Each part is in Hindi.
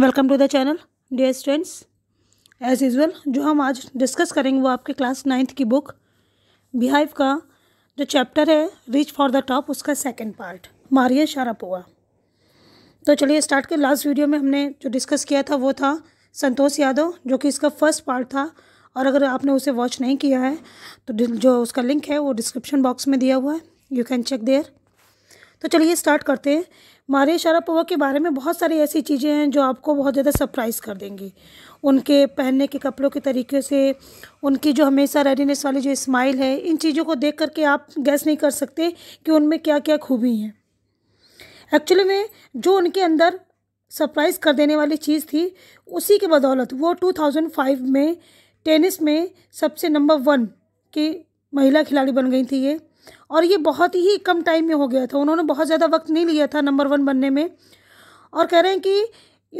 welcome to the channel dear students as usual जो हम आज डिस्कस करेंगे वो आपके क्लास नाइन्थ की बुक बिहाइव का जो चैप्टर है रीच फॉर द टॉप उसका सेकंड पार्ट मारिया शारापोवा तो चलिए स्टार्ट के लास्ट वीडियो में हमने जो डिस्कस किया था वो था संतोष यादव जो कि इसका फर्स्ट पार्ट था और अगर आपने उसे वॉच नहीं किया है तो जो उसका लिंक है वो डिस्क्रिप्शन बॉक्स में दिया हुआ है यू कैन चेक देयर तो चलिए स्टार्ट करते हैं मारे शारापोवा के बारे में बहुत सारी ऐसी चीज़ें हैं जो आपको बहुत ज़्यादा सरप्राइज़ कर देंगी उनके पहनने के कपड़ों के तरीके से उनकी जो हमेशा रेडीनेस वाली जो स्माइल है इन चीज़ों को देख करके आप गैस नहीं कर सकते कि उनमें क्या क्या खूबी हैं एक्चुअली में जो उनके अंदर सरप्राइज़ कर देने वाली चीज़ थी उसी के बदौलत वो टू में टेनिस में सबसे नंबर वन की महिला खिलाड़ी बन गई थी ये और ये बहुत ही कम टाइम में हो गया था उन्होंने बहुत ज़्यादा वक्त नहीं लिया था नंबर वन बनने में और कह रहे हैं कि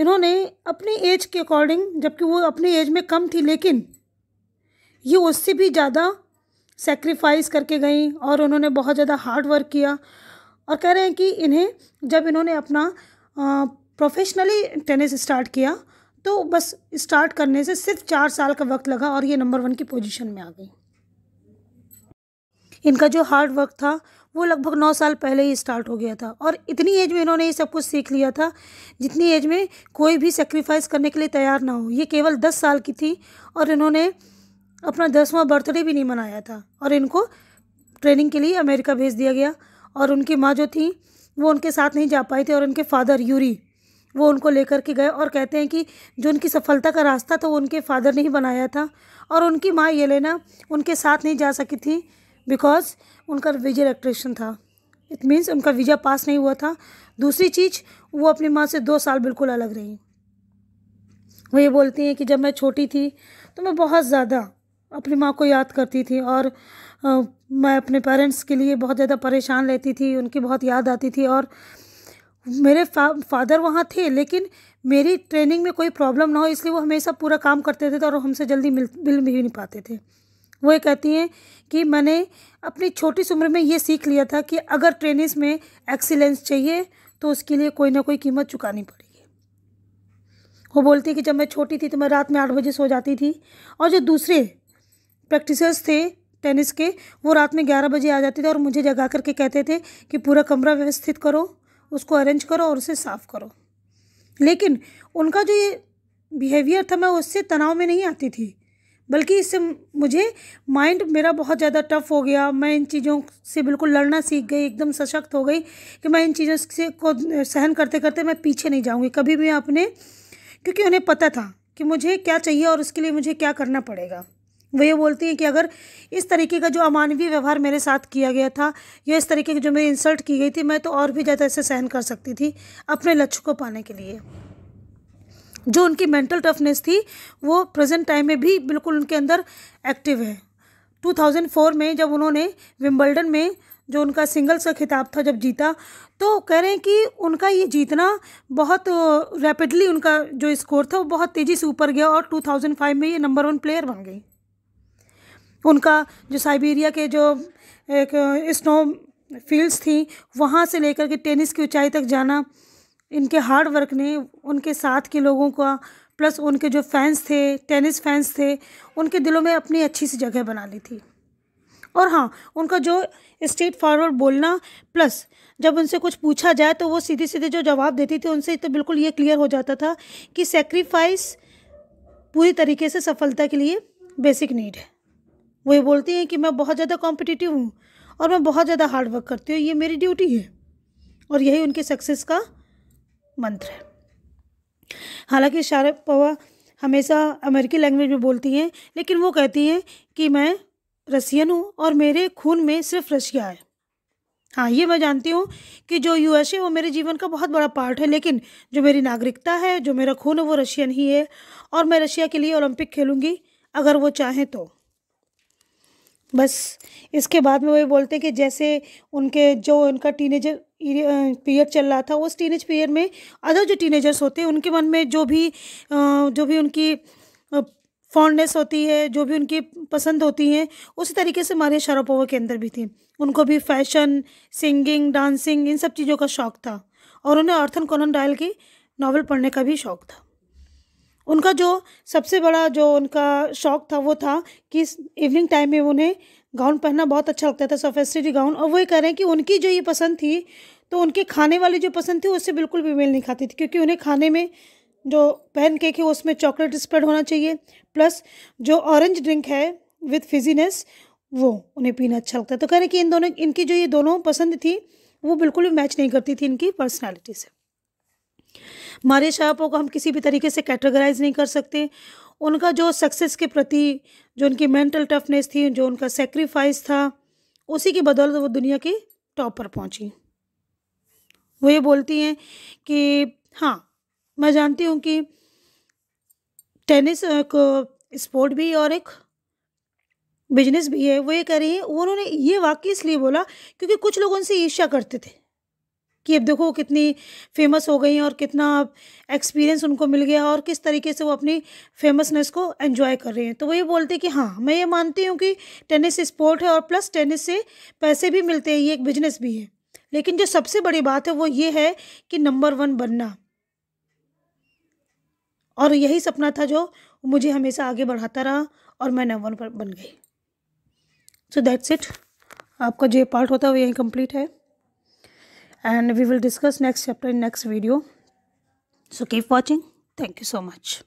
इन्होंने अपनी एज के अकॉर्डिंग जबकि वो अपनी एज में कम थी लेकिन ये उससे भी ज़्यादा सेक्रीफाइस करके गई और उन्होंने बहुत ज़्यादा हार्ड वर्क किया और कह रहे हैं कि इन्हें जब इन्होंने अपना प्रोफेशनली टेनिस स्टार्ट किया तो बस स्टार्ट करने से सिर्फ चार साल का वक्त लगा और ये नंबर वन की पोजीशन में आ गई इनका जो हार्ड वर्क था वो लगभग नौ साल पहले ही स्टार्ट हो गया था और इतनी एज में इन्होंने ये सब कुछ सीख लिया था जितनी एज में कोई भी सेक्रीफाइस करने के लिए तैयार ना हो ये केवल दस साल की थी और इन्होंने अपना दसवां बर्थडे भी नहीं मनाया था और इनको ट्रेनिंग के लिए अमेरिका भेज दिया गया और उनकी माँ जो थी वो उनके साथ नहीं जा पाई थी और उनके फादर यूरी वो उनको लेकर के गए और कहते हैं कि जो उनकी सफलता का रास्ता था वो उनके फादर ने ही बनाया था और उनकी माँ ये उनके साथ नहीं जा सकी थी बिकॉज उनका वीजा रेक्ट्रेशन था इट मीन्स उनका वीज़ा पास नहीं हुआ था दूसरी चीज़ वो अपनी माँ से दो साल बिल्कुल अलग रही वो ये बोलती हैं कि जब मैं छोटी थी तो मैं बहुत ज़्यादा अपनी माँ को याद करती थी और आ, मैं अपने पेरेंट्स के लिए बहुत ज़्यादा परेशान रहती थी उनकी बहुत याद आती थी और मेरे फा, फादर वहाँ थे लेकिन मेरी ट्रेनिंग में कोई प्रॉब्लम ना हो इसलिए वो हमेशा पूरा काम करते थे तो और हमसे जल्दी मिल मिल भी नहीं पाते थे वो ये कहती हैं कि मैंने अपनी छोटी उम्र में ये सीख लिया था कि अगर ट्रेनिस में एक्सीलेंस चाहिए तो उसके लिए कोई ना कोई कीमत चुकानी पड़ेगी वो बोलती है कि जब मैं छोटी थी तो मैं रात में आठ बजे सो जाती थी और जो दूसरे प्रैक्टिसर्स थे टेनिस के वो रात में ग्यारह बजे आ जाते थे और मुझे जगा करके कहते थे कि पूरा कमरा व्यवस्थित करो उसको अरेंज करो और उसे साफ़ करो लेकिन उनका जो ये बिहेवियर था मैं उससे तनाव में नहीं आती थी बल्कि इससे मुझे माइंड मेरा बहुत ज़्यादा टफ हो गया मैं इन चीज़ों से बिल्कुल लड़ना सीख गई एकदम सशक्त हो गई कि मैं इन चीज़ों से को सहन करते करते मैं पीछे नहीं जाऊँगी कभी भी अपने क्योंकि उन्हें पता था कि मुझे क्या चाहिए और उसके लिए मुझे क्या करना पड़ेगा वो ये बोलती हैं कि अगर इस तरीके का जो अमानवीय व्यवहार मेरे साथ किया गया था या इस तरीके की जो मेरी इंसल्ट की गई थी मैं तो और भी ज़्यादा इसे सहन कर सकती थी अपने लक्ष्य को पाने के लिए जो उनकी मेंटल टफनेस थी वो प्रेजेंट टाइम में भी बिल्कुल उनके अंदर एक्टिव है 2004 में जब उन्होंने विम्बल्डन में जो उनका सिंगल्स का खिताब था जब जीता तो कह रहे हैं कि उनका ये जीतना बहुत रैपिडली उनका जो स्कोर था वो बहुत तेज़ी से ऊपर गया और 2005 में ये नंबर वन प्लेयर बन गई उनका जो साइबेरिया के जो एक स्नो फील्ड्स थी वहाँ से लेकर के टेनिस की ऊंचाई तक जाना इनके हार्ड वर्क ने उनके साथ के लोगों का प्लस उनके जो फैंस थे टेनिस फैंस थे उनके दिलों में अपनी अच्छी सी जगह बना ली थी और हाँ उनका जो स्ट्रेट फॉरवर्ड बोलना प्लस जब उनसे कुछ पूछा जाए तो वो सीधे सीधे जो जवाब देती थी उनसे तो बिल्कुल ये क्लियर हो जाता था कि सेक्रीफाइस पूरी तरीके से सफलता के लिए बेसिक नीड है वो ये बोलती हैं कि मैं बहुत ज़्यादा कॉम्पिटिटिव हूँ और मैं बहुत ज़्यादा हार्डवर्क करती हूँ ये मेरी ड्यूटी है और यही उनके सक्सेस का मंत्र है हालांकि पवा हमेशा अमेरिकी लैंग्वेज में बोलती हैं लेकिन वो कहती हैं कि मैं रसियन हूँ और मेरे खून में सिर्फ रशिया है हाँ ये मैं जानती हूँ कि जो यू है वो मेरे जीवन का बहुत बड़ा पार्ट है लेकिन जो मेरी नागरिकता है जो मेरा खून है वो रशियन ही है और मैं रशिया के लिए ओलंपिक खेलूँगी अगर वो चाहें तो बस इसके बाद में ये बोलते हैं कि जैसे उनके जो उनका टीनेजर पीरियड चल रहा था उस टीनेज पीरियड में अदर जो टीनेजर्स होते हैं उनके मन में जो भी जो भी उनकी फॉन्डनेस होती है जो भी उनकी पसंद होती है उसी तरीके से मारिया शारापोवा के अंदर भी थी उनको भी फैशन सिंगिंग डांसिंग इन सब चीज़ों का शौक़ था और उन्हें आर्थन कोनन डायल की नावल पढ़ने का भी शौक़ था उनका जो सबसे बड़ा जो उनका शौक़ था वो था कि इवनिंग टाइम में उन्हें गाउन पहनना बहुत अच्छा लगता था सफेस्टेड गाउन और वही कह रहे हैं कि उनकी जो ये पसंद थी तो उनके खाने वाली जो पसंद थी उससे बिल्कुल भी मेल नहीं खाती थी क्योंकि उन्हें खाने में जो पहन केक है उसमें चॉकलेट स्प्रेड होना चाहिए प्लस जो ऑरेंज ड्रिंक है विथ फिजीनेस वो उन्हें पीना अच्छा लगता है तो कह रहे कि इन दोनों इनकी जो ये दोनों पसंद थी वो बिल्कुल भी मैच नहीं करती थी इनकी पर्सनैलिटी से मारे शापों को हम किसी भी तरीके से कैटेगराइज नहीं कर सकते उनका जो सक्सेस के प्रति जो उनकी मेंटल टफनेस थी जो उनका सेक्रीफाइस था उसी की बदौलत वो दुनिया के टॉप पर पहुँची वो ये बोलती हैं कि हाँ मैं जानती हूँ कि टेनिस एक स्पोर्ट भी और एक बिजनेस भी है वो ये कह रही है उन्होंने ये वाक्य इसलिए बोला क्योंकि कुछ लोग उनसे ईर्ष्या करते थे कि अब देखो कितनी फेमस हो गई हैं और कितना एक्सपीरियंस उनको मिल गया और किस तरीके से वो अपनी फेमसनेस को एंजॉय कर रहे हैं तो वो ये बोलते हैं कि हाँ मैं ये मानती हूँ कि टेनिस स्पोर्ट है और प्लस टेनिस से पैसे भी मिलते हैं ये एक बिजनेस भी है लेकिन जो सबसे बड़ी बात है वो ये है कि नंबर वन बनना और यही सपना था जो मुझे हमेशा आगे बढ़ाता रहा और मैं नंबर वन पर बन गई सो दैट्स इट आपका जो पार्ट होता है वो यही कंप्लीट है and we will discuss next chapter in next video so keep watching thank you so much